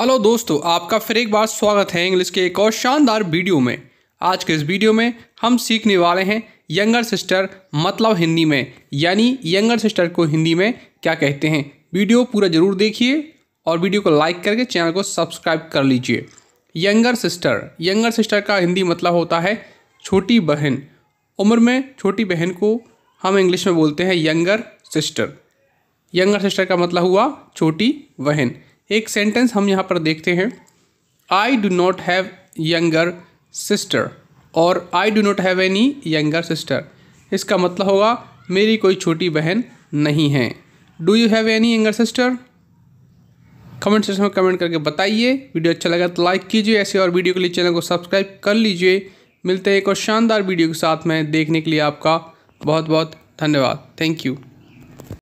hello दोस्तों आपका फिर एक बार स्वागत है इंग्लिश के एक और शानदार वीडियो में आज के इस वीडियो में हम सीखने वाले हैं यंगर सिस्टर मतलब हिंदी में यानी यंगर सिस्टर को हिंदी में क्या कहते हैं वीडियो पूरा ज़रूर देखिए और वीडियो को लाइक करके चैनल को सब्सक्राइब कर लीजिए यंगर सिस्टर यंगर सिस्टर का हिंदी मतलब होता है छोटी बहन उम्र में छोटी बहन को हम इंग्लिश में बोलते हैं यंगर सिस्टर यंगर सिस्टर का मतलब हुआ छोटी बहन एक सेंटेंस हम यहाँ पर देखते हैं I do not have younger sister और I do not have any younger sister इसका मतलब होगा मेरी कोई छोटी बहन नहीं है do you have any younger sister comment section में कमेंट करके बताइए वीडियो अच्छा लगा तो लाइक कीजिए ऐसे और वीडियो के लिए चैनल को सब्सक्राइब कर लीजिए मिलते हैं एक और शानदार वीडियो के साथ में देखने के लिए आपका बहुत बहुत धन्यवाद थैंक यू